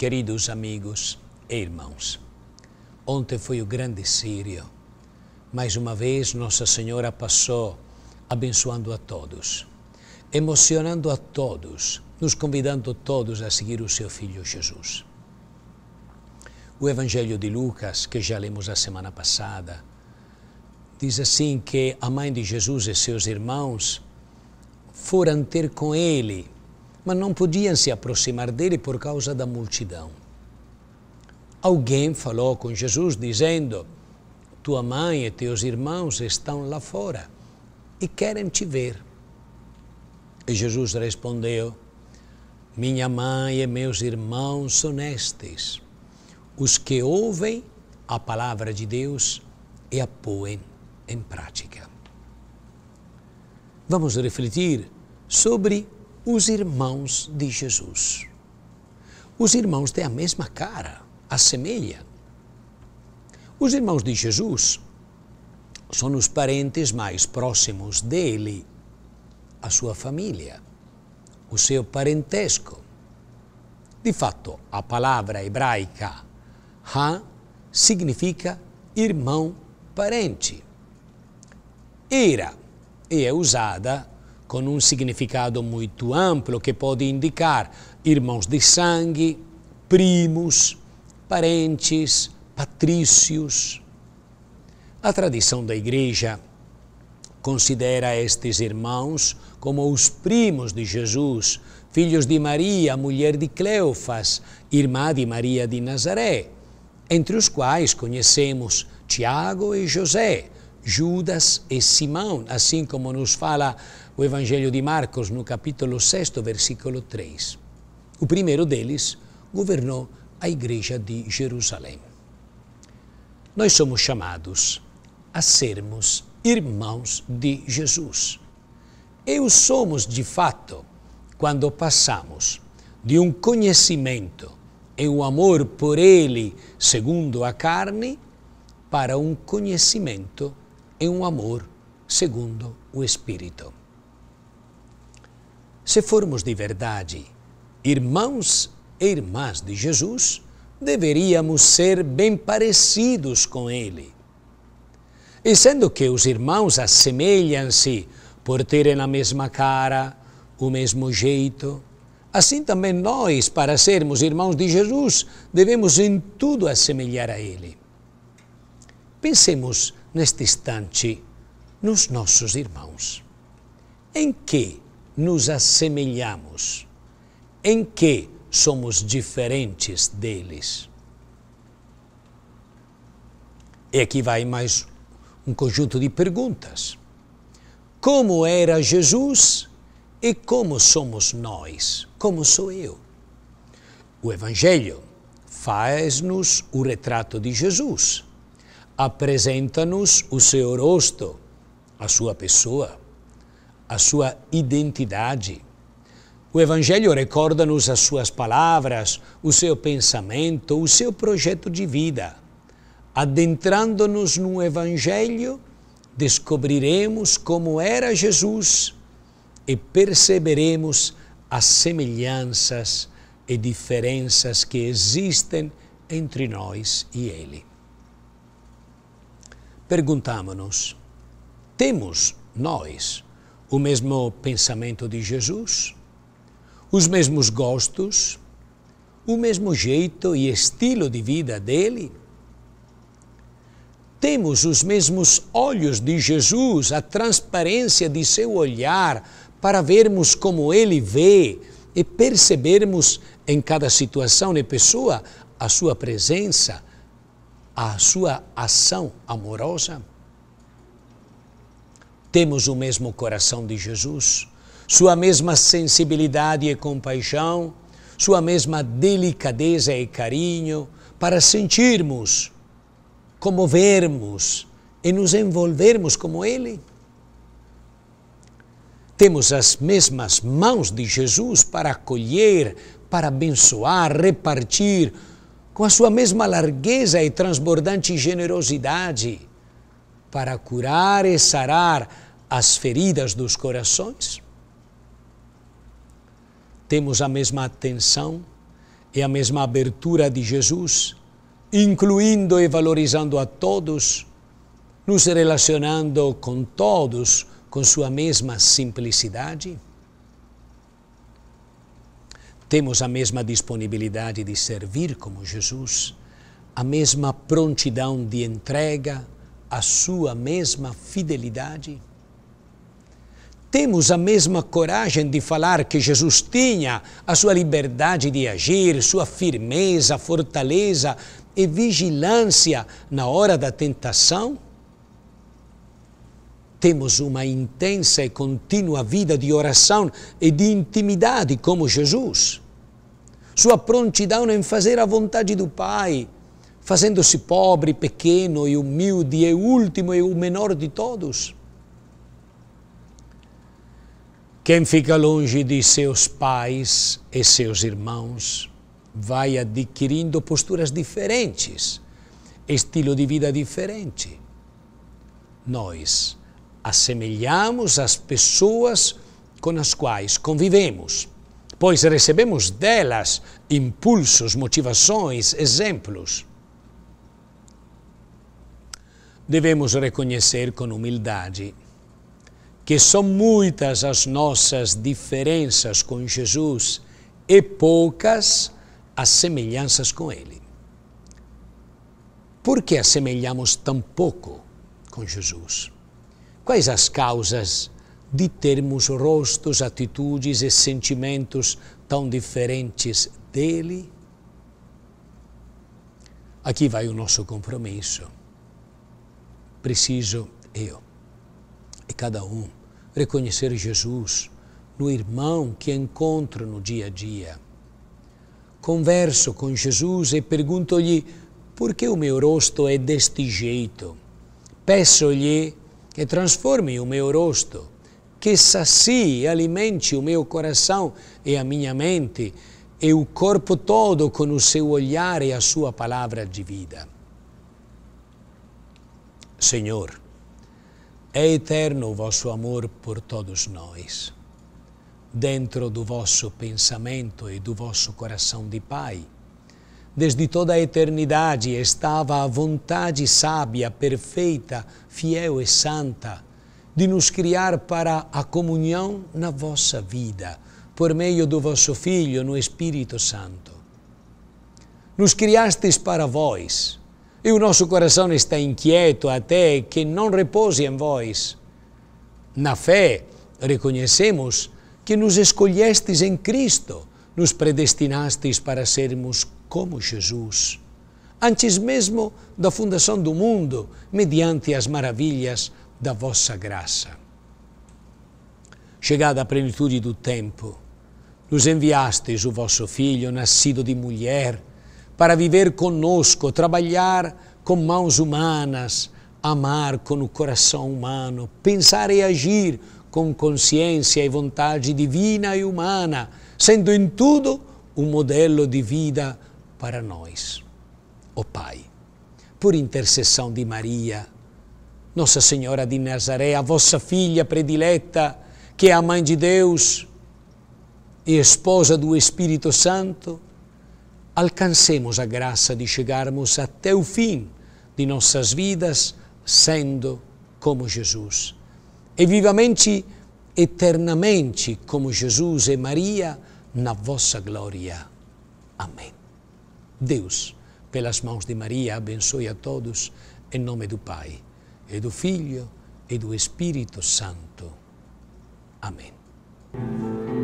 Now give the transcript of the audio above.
Queridos amigos e irmãos, ontem foi o grande Sírio. Mais uma vez, Nossa Senhora passou abençoando a todos, emocionando a todos, nos convidando todos a seguir o seu Filho Jesus. O Evangelho de Lucas, que já lemos a semana passada, diz assim que a mãe de Jesus e seus irmãos foram ter com ele mas não podiam se aproximar dele por causa da multidão. Alguém falou com Jesus dizendo: Tua mãe e teus irmãos estão lá fora e querem te ver. E Jesus respondeu: Minha mãe e meus irmãos são estes, os que ouvem a palavra de Deus e a põem em prática. Vamos refletir sobre os irmãos de Jesus. Os irmãos têm a mesma cara, assemelha. Os irmãos de Jesus são os parentes mais próximos dele, a sua família, o seu parentesco. De fato, a palavra hebraica "ha" significa irmão parente. Era e é usada com um significado muito amplo que pode indicar irmãos de sangue, primos, parentes, patrícios. A tradição da Igreja considera estes irmãos como os primos de Jesus, filhos de Maria, mulher de Cleofas, irmã de Maria de Nazaré, entre os quais conhecemos Tiago e José, Judas e Simão, assim como nos fala o Evangelho de Marcos no capítulo 6, versículo 3. O primeiro deles governou a igreja de Jerusalém. Nós somos chamados a sermos irmãos de Jesus. E o somos de fato quando passamos de um conhecimento e um amor por Ele segundo a carne para um conhecimento em um amor segundo o Espírito. Se formos de verdade irmãos e irmãs de Jesus, deveríamos ser bem parecidos com Ele. E sendo que os irmãos assemelham-se por terem a mesma cara, o mesmo jeito, assim também nós, para sermos irmãos de Jesus, devemos em tudo assemelhar a Ele. Pensemos neste instante nos nossos irmãos. Em que nos assemelhamos? Em que somos diferentes deles? E aqui vai mais um conjunto de perguntas. Como era Jesus e como somos nós? Como sou eu? O Evangelho faz-nos o retrato de Jesus apresenta-nos o seu rosto, a sua pessoa, a sua identidade. O Evangelho recorda-nos as suas palavras, o seu pensamento, o seu projeto de vida. Adentrando-nos no Evangelho, descobriremos como era Jesus e perceberemos as semelhanças e diferenças que existem entre nós e Ele perguntámonos: temos nós o mesmo pensamento de Jesus? Os mesmos gostos? O mesmo jeito e estilo de vida dele? Temos os mesmos olhos de Jesus, a transparência de seu olhar para vermos como ele vê e percebermos em cada situação e pessoa a sua presença, a sua ação amorosa? Temos o mesmo coração de Jesus, sua mesma sensibilidade e compaixão, sua mesma delicadeza e carinho para sentirmos, comovermos e nos envolvermos como Ele? Temos as mesmas mãos de Jesus para acolher, para abençoar, repartir, com a sua mesma largueza e transbordante generosidade, para curar e sarar as feridas dos corações? Temos a mesma atenção e a mesma abertura de Jesus, incluindo e valorizando a todos, nos relacionando com todos com sua mesma simplicidade? Temos a mesma disponibilidade de servir como Jesus, a mesma prontidão de entrega, a sua mesma fidelidade? Temos a mesma coragem de falar que Jesus tinha, a sua liberdade de agir, sua firmeza, fortaleza e vigilância na hora da tentação? temos uma intensa e contínua vida de oração e de intimidade como Jesus. Sua prontidão em fazer a vontade do Pai, fazendo-se pobre, pequeno e humilde e último e o menor de todos. Quem fica longe de seus pais e seus irmãos vai adquirindo posturas diferentes, estilo de vida diferente. Nós assemelhamos às pessoas com as quais convivemos, pois recebemos delas impulsos, motivações, exemplos. Devemos reconhecer com humildade que são muitas as nossas diferenças com Jesus e poucas as semelhanças com Ele. Por que assemelhamos tão pouco com Jesus? Quais as causas de termos rostos, atitudes e sentimentos tão diferentes dele? Aqui vai o nosso compromisso. Preciso eu e cada um reconhecer Jesus no irmão que encontro no dia a dia. Converso com Jesus e pergunto-lhe por que o meu rosto é deste jeito. Peço-lhe que transforme o meu rosto, que sacie e alimente o meu coração e a minha mente e o corpo todo com o seu olhar e a sua palavra de vida. Senhor, é eterno o vosso amor por todos nós. Dentro do vosso pensamento e do vosso coração de Pai, Desde toda a eternidade estava a vontade sábia, perfeita, fiel e santa de nos criar para a comunhão na vossa vida, por meio do vosso Filho no Espírito Santo. Nos criastes para vós, e o nosso coração está inquieto até que não repouse em vós. Na fé, reconhecemos que nos escolhestes em Cristo nos predestinastes para sermos como Jesus, antes mesmo da fundação do mundo, mediante as maravilhas da vossa graça. Chegada a plenitude do tempo, nos enviastes o vosso Filho, nascido de mulher, para viver conosco, trabalhar com mãos humanas, amar com o coração humano, pensar e agir com consciência e vontade divina e humana, sendo em tudo um modelo de vida para nós. Ó Pai, por intercessão de Maria, Nossa Senhora de Nazaré, a vossa filha predileta, que é a mãe de Deus e esposa do Espírito Santo, alcancemos a graça de chegarmos até o fim de nossas vidas, sendo como Jesus. E vivamente, eternamente, como Jesus e Maria, na vossa glória. Amém. Deus, pelas mãos de Maria, abençoe a todos, em nome do Pai, e do Filho e do Espírito Santo. Amém.